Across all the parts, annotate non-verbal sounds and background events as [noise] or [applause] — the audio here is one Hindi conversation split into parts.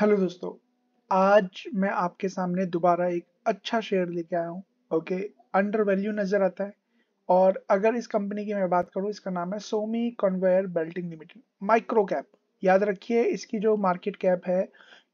हेलो दोस्तों आज मैं आपके सामने दोबारा एक अच्छा शेयर लेके आया हूँ ओके अंडर वैल्यू नज़र आता है और अगर इस कंपनी की मैं बात करूँ इसका नाम है Somi conveyor belting limited micro cap याद रखिए इसकी जो मार्केट कैप है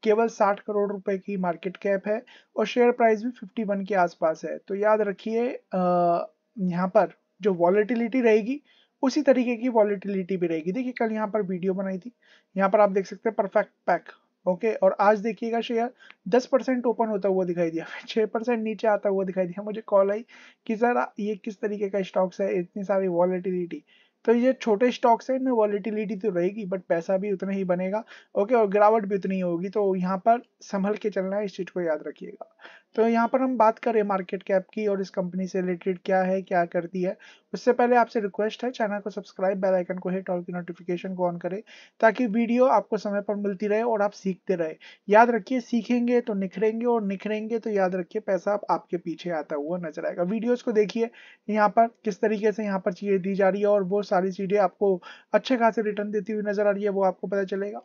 केवल 60 करोड़ रुपए की मार्केट कैप है और शेयर प्राइस भी 51 के आसपास है तो याद रखिए यहाँ पर जो वॉलिटिलिटी रहेगी उसी तरीके की वॉलेटिलिटी भी रहेगी देखिए कल यहाँ पर वीडियो बनाई थी यहाँ पर आप देख सकते हैं परफेक्ट पैक ओके और आज देखिएगा शेयर 10 परसेंट ओपन होता हुआ दिखाई दिया फिर परसेंट नीचे आता हुआ दिखाई दिया मुझे कॉल आई कि सर ये किस तरीके का स्टॉक्स है इतनी सारी वॉलेटिलिटी तो ये छोटे स्टॉक्स है इनमें वॉलिटिलिटी तो रहेगी बट पैसा भी उतना ही बनेगा ओके और गिरावट भी उतनी होगी तो यहाँ पर संभल के चलना है इस चीज़ को याद रखिएगा तो यहाँ पर हम बात करें मार्केट कैप की और इस कंपनी से रिलेटेड क्या है क्या करती है उससे पहले आपसे रिक्वेस्ट है चैनल को सब्सक्राइब बेल आइकन को हिट और की नोटिफिकेशन को ऑन करें ताकि वीडियो आपको समय पर मिलती रहे और आप सीखते रहे याद रखिए सीखेंगे तो निखरेंगे और निखरेंगे तो याद रखिए पैसा आप आपके पीछे आता हुआ नजर आएगा वीडियोज को देखिए यहाँ पर किस तरीके से यहाँ पर चीज़ें दी जा रही है और वो सारी चीज़ें आपको अच्छे खासे रिटर्न देती हुई नजर आ रही है वो आपको पता चलेगा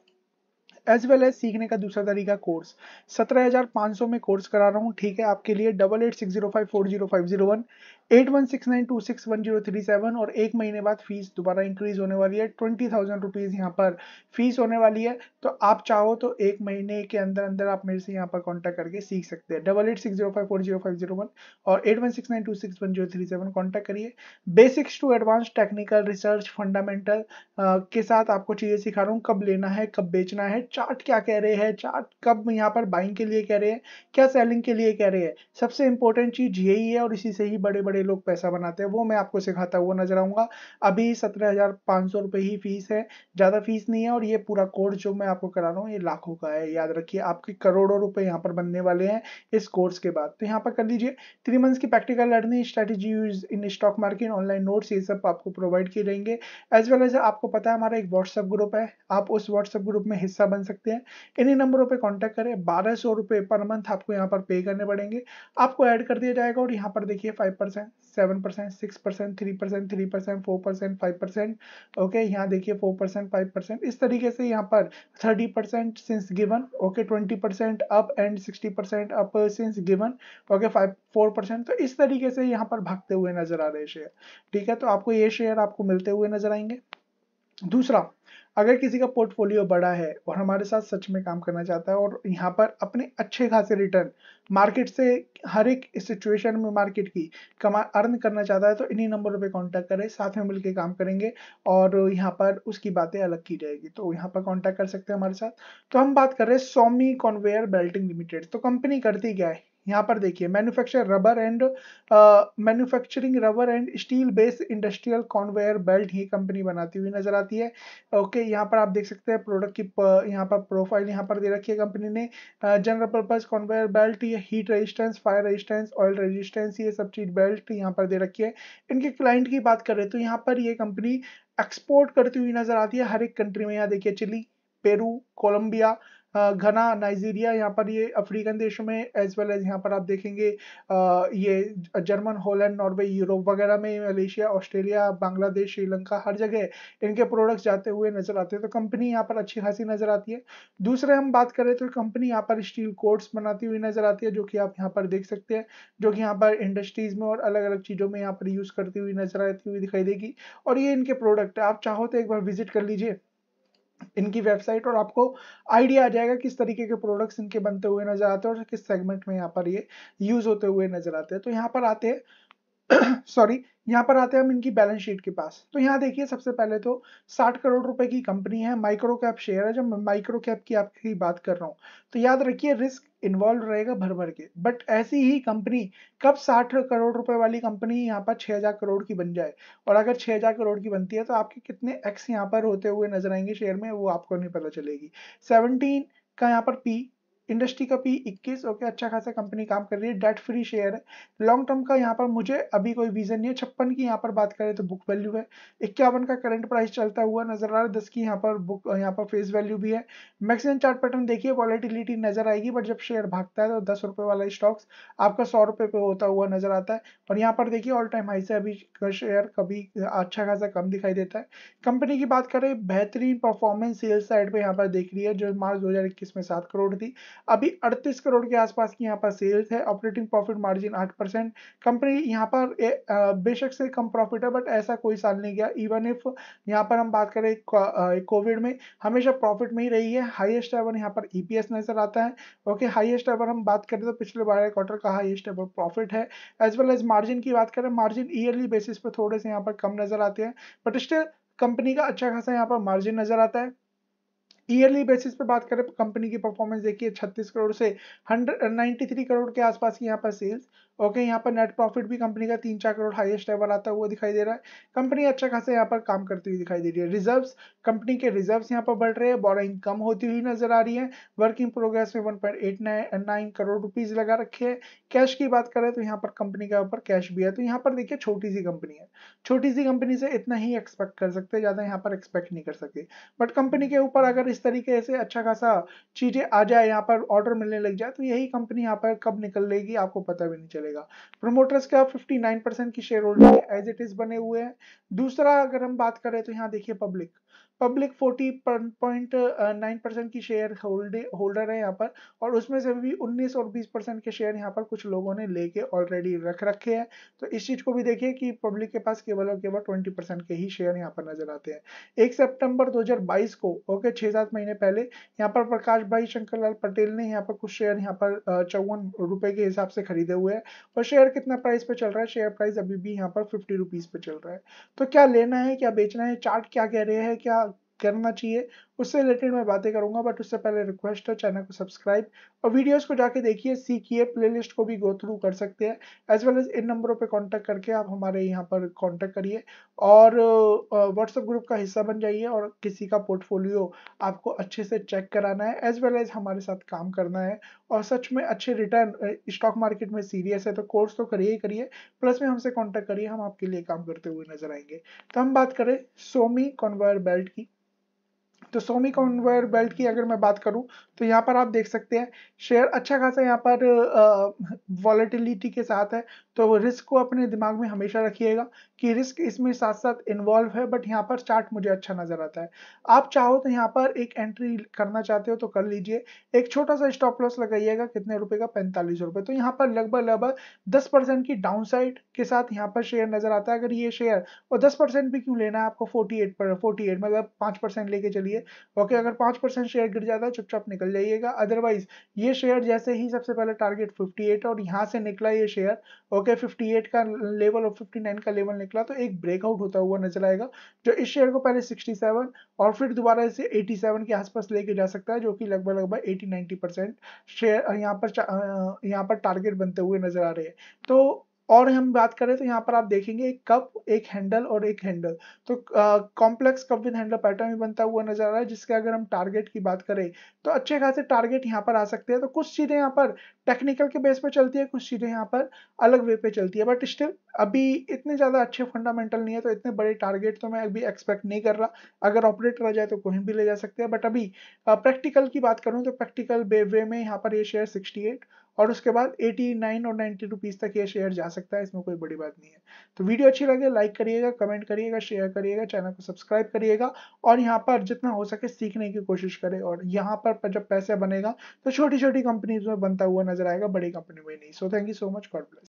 एज वेल एज सीखने का दूसरा तरीका कोर्स सत्रह हजार सौ में कोर्स करा रहा हूँ ठीक है आपके लिए double eight six zero five four zero five zero one eight one six nine two six one zero three seven और एक महीने बाद फीस दोबारा इंक्रीज होने वाली है ट्वेंटी थाउजेंड रुपीज़ यहाँ पर फीस होने वाली है तो आप चाहो तो एक महीने के अंदर अंदर आप मेरे से यहाँ पर कॉन्टैक्ट करके सीख सकते हैं double eight six zero five four zero five zero one और eight one six nine two six one zero three seven contact करिए basics to advance technical research fundamental के साथ आपको चीज़ें सिखा रहा हूँ कब लेना है कब बेचना है चार्ट क्या कह रहे हैं चार्ट कब यहाँ पर बाइंग के लिए कह रहे हैं क्या सेलिंग के लिए कह रहे हैं सबसे इंपॉर्टेंट चीज यही है और इसी से ही बड़े बड़े लोग पैसा बनाते हैं वो मैं आपको सिखाता हुआ नजर आऊंगा अभी सत्रह रुपए ही फीस है ज़्यादा फीस नहीं है और ये पूरा कोर्स जो मैं आपको करा रहा हूँ ये लाखों का है याद रखिए आपके करोड़ों रुपए यहाँ पर बनने वाले हैं इस कोर्स के बाद तो यहाँ पर कर लीजिए थ्री मंथ्स की practical learning strategy use in stock market online notes ये सब आपको प्रोवाइड किए रहेंगे एज वेल एज आपको पता है हमारा एक व्हाट्सएप ग्रुप है आप उस व्हाट्सएप ग्रुप में हिस्सा बन बन सकते हैं इन्हीं नंबरों पे कांटेक्ट करें बारह सौ रुपये पर मंथ आपको यहाँ पर पे करने पड़ेंगे आपको ऐड कर दिया जाएगा और यहाँ पर देखिए five percent seven percent six percent three percent three percent four percent five percent okay यहाँ देखिए फोर परसेंट फाइव परसेंट इस तरीके से यहाँ पर thirty percent since given okay twenty percent up and sixty percent up since given okay five four percent तो इस तरीके से यहाँ पर भागते हुए नजर आ रहे शेयर ठीक है तो आपको ये शेयर आपको मिलते हुए नजर आएंगे दूसरा अगर किसी का पोर्टफोलियो बड़ा है और हमारे साथ सच में काम करना चाहता है और यहाँ पर अपने अच्छे खासे रिटर्न मार्केट से हर एक सिचुएशन में मार्केट की कमा अर्न करना चाहता है तो इन्हीं नंबरों पे कांटेक्ट करें साथ में मिलकर काम करेंगे और यहाँ पर उसकी बातें अलग की जाएगी तो यहाँ पर कांटेक्ट कर सकते हैं हमारे साथ तो हम बात कर रहे हैं सोमी कॉन्वेयर बेल्टिंग लिमिटेड तो कंपनी करती क्या है यहाँ पर देखिए manufacture rubber and manufacturing rubber and steel base industrial conveyor belt ही कंपनी बनाती हुई नजर आती है ओके okay, यहाँ पर आप देख सकते हैं प्रोडक्ट की यहाँ पर प्रोफाइल यहाँ पर दे रखी है कंपनी ने जनरल पर्पज कॉन्वेयर बेल्ट ये heat resistance fire resistance oil resistance ये सब चीज बेल्ट यहाँ पर दे रखी है इनके क्लाइंट की बात करें तो यहाँ पर ये कंपनी एक्सपोर्ट करती हुई नजर आती है हर एक कंट्री में यहाँ देखिए Chile Peru Colombia Ghana Nigeria यहाँ पर ये अफ्रीकन देशों में एज वेल एज यहाँ पर आप देखेंगे ये जर्मन हॉलैंड नॉर्वे यूरोप वगैरह में मलेशिया ऑस्ट्रेलिया बांग्लादेश श्रीलंका हर जगह इनके प्रोडक्ट्स जाते हुए नजर आते हैं तो कंपनी यहाँ पर अच्छी खासी नजर आती है दूसरे हम बात करें तो कंपनी यहाँ पर स्टील कोर्ट्स बनाती हुई नजर आती है जो कि आप यहाँ पर देख सकते हैं जो कि यहाँ पर इंडस्ट्रीज में और अलग अलग चीज़ों में यहाँ पर यूज़ करती हुई नजर आती हुई दिखाई देगी और ये इनके प्रोडक्ट आप चाहो तो एक बार विजिट कर लीजिए इनकी वेबसाइट और आपको आइडिया आ जाएगा किस तरीके के प्रोडक्ट्स इनके बनते हुए नजर आते हैं और किस सेगमेंट में यहाँ पर ये यूज होते हुए नजर आते हैं तो यहाँ पर आते हैं सॉरी [coughs] यहाँ पर आते हैं हम इनकी बैलेंस शीट के पास तो यहाँ देखिए सबसे पहले तो 60 करोड़ रुपए की कंपनी है माइक्रो कैप शेयर है जब माइक्रो कैप की आपकी बात कर रहा हूँ तो याद रखिए रिस्क इन्वॉल्व रहेगा भर भर के बट ऐसी ही कंपनी कब 60 करोड़ रुपए वाली कंपनी यहाँ पर 6000 करोड़ की बन जाए और अगर 6000 करोड़ की बनती है तो आपके कितने एक्स यहाँ पर होते हुए नजर आएंगे शेयर में वो आपको नहीं पता चलेगी सेवनटीन का यहाँ पर पी इंडस्ट्री का पी इक्कीस ओके अच्छा खासा कंपनी काम कर रही है डेट फ्री शेयर है लॉन्ग टर्म का यहाँ पर मुझे अभी कोई विजन नहीं है छप्पन की यहाँ पर बात करें तो बुक वैल्यू है इक्यावन का करंट प्राइस चलता हुआ नजर आ रहा है दस की यहाँ पर बुक यहाँ पर फेस वैल्यू भी है मैक्सिमम चार्ट पैटर्न देखिए वॉलिटिलिटी नजर आएगी बट जब शेयर भागता है तो दस रुपये वाला स्टॉक्स आपका सौ रुपये पे होता हुआ नजर आता है और यहाँ पर देखिए ऑल टाइम हाई से अभी शेयर कभी अच्छा खासा कम दिखाई देता है कंपनी की बात करें बेहतरीन परफॉर्मेंस सेल्स साइड पर यहाँ पर देख रही है जो मार्च दो में सात करोड़ थी अभी 38 करोड़ के आसपास की यहाँ पर सेल्स है ऑपरेटिंग प्रॉफिट मार्जिन 8 परसेंट कंपनी यहाँ पर बेशक से कम प्रॉफिट है बट ऐसा कोई साल नहीं गया इवन इफ यहाँ पर हम बात करें कोविड में हमेशा प्रॉफिट में ही रही है हाइएस्ट एवर यहाँ पर ई e नज़र आता है ओके हाइएस्ट एवर हम बात करें तो पिछले बारह क्वार्टर का हाइएस्ट एवर प्रॉफिट है एज वेल एज मार्जिन की बात करें मार्जिन ईयरली बेसिस पर थोड़े से यहाँ पर कम नज़र आते हैं बट स्टिल कंपनी का अच्छा खासा यहाँ पर मार्जिन नज़र आता है ईयरली बेसिस पे बात करें कंपनी की परफॉर्मेंस देखिए 36 करोड़ से हंड्रेड थ्री uh, करोड़ के आसपास यहाँ पर सेल्स ओके यहाँ पर नेट प्रॉफिट भी कंपनी का तीन चार करोड़ हाईएस्ट लेवल आता हुआ दिखाई दे रहा है कंपनी अच्छा खासा यहाँ पर काम करती हुई दिखाई दे रही है रिजर्व्स कंपनी के रिजर्व्स यहाँ पर बढ़ रहे हैं बोरिंग कम होती हुई नजर आ रही है वर्किंग प्रोग्रेस में वन करोड़ रुपीज लगा रखे है कैश की बात करें तो यहाँ पर कंपनी के ऊपर कैश भी है तो यहाँ पर देखिए छोटी सी कंपनी है छोटी सी कंपनी से इतना ही एक्सपेक्ट कर सकते ज़्यादा यहाँ पर एक्सपेक्ट नहीं कर सकते बट कंपनी के ऊपर अगर इस तरीके से अच्छा खासा चीज़ें आ जाए यहाँ पर ऑर्डर मिलने लग जाए तो यही कंपनी यहाँ पर कब निकल लेगी आपको पता भी नहीं चलेगा प्रोमोटर्स का 59 परसेंट की share holding as it is बने हुए हैं दूसरा अगर हम बात करें तो यहाँ देखिए पब्लिक पब्लिक 40.9 परसेंट की शेयर होल्डर है यहाँ पर और उसमें से भी 19 और 20 परसेंट के शेयर यहाँ पर कुछ लोगों ने लेके ऑलरेडी रख रखे हैं तो इस चीज़ को भी देखिए कि पब्लिक के पास केवल और केवल 20 परसेंट के ही शेयर यहाँ पर नजर आते हैं एक सितंबर 2022 को ओके छह सात महीने पहले यहाँ पर प्रकाश भाई शंकर पटेल ने यहाँ पर कुछ शेयर यहाँ पर चौवन रुपए के हिसाब से खरीदे हुए हैं और शेयर कितना प्राइस पे चल रहा है शेयर प्राइस अभी भी यहाँ पर फिफ्टी रुपीज़ पे चल रहा है तो क्या लेना है क्या बेचना है चार्ट क्या कह रहे हैं क्या करना चाहिए उससे रिलेटेड मैं बातें करूंगा बट उससे पहले रिक्वेस्ट है चैनल को सब्सक्राइब और वीडियोस को जाके देखिए सीखिए प्लेलिस्ट को भी गो थ्रू कर सकते हैं एज वेल एज इन नंबरों पे कांटेक्ट करके आप हमारे यहाँ पर कांटेक्ट करिए और व्हाट्सएप ग्रुप का हिस्सा बन जाइए और किसी का पोर्टफोलियो आपको अच्छे से चेक कराना है एज वेल एज हमारे साथ काम करना है और सच में अच्छे रिटर्न स्टॉक मार्केट में सीरियस है तो कोर्स तो करिए ही करिए प्लस में हमसे कॉन्टेक्ट करिए हम आपके लिए काम करते हुए नजर आएंगे तो हम बात करें सोमी कॉन्वायर बेल्ट की तो सोमी कॉन्वेयर बेल्ट की अगर मैं बात करूं तो यहाँ पर आप देख सकते हैं शेयर अच्छा खासा यहाँ पर वॉलेटिलिटी के साथ है तो रिस्क को अपने दिमाग में हमेशा रखिएगा कि रिस्क इसमें साथ साथ इन्वॉल्व है बट यहाँ पर चार्ट मुझे अच्छा नज़र आता है आप चाहो तो यहाँ पर एक एंट्री करना चाहते हो तो कर लीजिए एक छोटा सा स्टॉप लॉस लगाइएगा कितने रुपए का पैंतालीस रुपए तो यहाँ पर लगभग लगभग दस परसेंट की डाउन साइड के साथ यहाँ पर शेयर नज़र आता है अगर ये शेयर और दस परसेंट भी क्यों लेना है आपको फोर्टी एट पर फोर्टी एट मतलब पांच परसेंट लेके चलिए चाहिए ओके अगर पांच परसेंट शेयर गिर जाता है चुपचाप निकल जाइएगा अदरवाइज ये शेयर जैसे ही सबसे पहले टारगेट 58 और यहाँ से निकला ये शेयर ओके 58 का लेवल और 59 का लेवल निकला तो एक ब्रेकआउट होता हुआ नजर आएगा जो इस शेयर को पहले 67 और फिर दोबारा इसे 87 के आसपास लेके जा सकता है जो कि लगभग लगभग एटी नाइनटी परसेंट शेयर यहाँ पर यहाँ पर टारगेट बनते हुए नजर आ रहे हैं तो और हम बात करें तो यहाँ पर आप देखेंगे एक कप एक हैंडल और एक हैंडल तो complex cup with handle pattern भी बनता हुआ नजर आ रहा है जिसके अगर हम टारगेट की बात करें तो अच्छे खासे टारगेट यहाँ पर आ सकते हैं तो कुछ चीज़ें यहाँ पर टेक्निकल के बेस पे चलती है कुछ चीज़ें यहाँ पर अलग वे पे चलती है बट स्टिल अभी इतने ज़्यादा अच्छे फंडामेंटल नहीं है तो इतने बड़े टारगेट तो मैं अभी एक्सपेक्ट नहीं कर रहा अगर ऑपरेटर आ जाए तो कहीं भी ले जा सकते हैं बट अभी प्रैक्टिकल की बात करूँ तो प्रैक्टिकल वे में यहाँ पर ये शेयर सिक्सटी और उसके बाद 89 और 90 रुपीज़ तक ये शेयर जा सकता है इसमें कोई बड़ी बात नहीं है तो वीडियो अच्छी लगे लाइक करिएगा कमेंट करिएगा शेयर करिएगा चैनल को सब्सक्राइब करिएगा और यहाँ पर जितना हो सके सीखने की कोशिश करें और यहाँ पर जब पैसा बनेगा तो छोटी छोटी कंपनीज में बनता हुआ नजर आएगा बड़ी कंपनी में नहीं so thank you so much God bless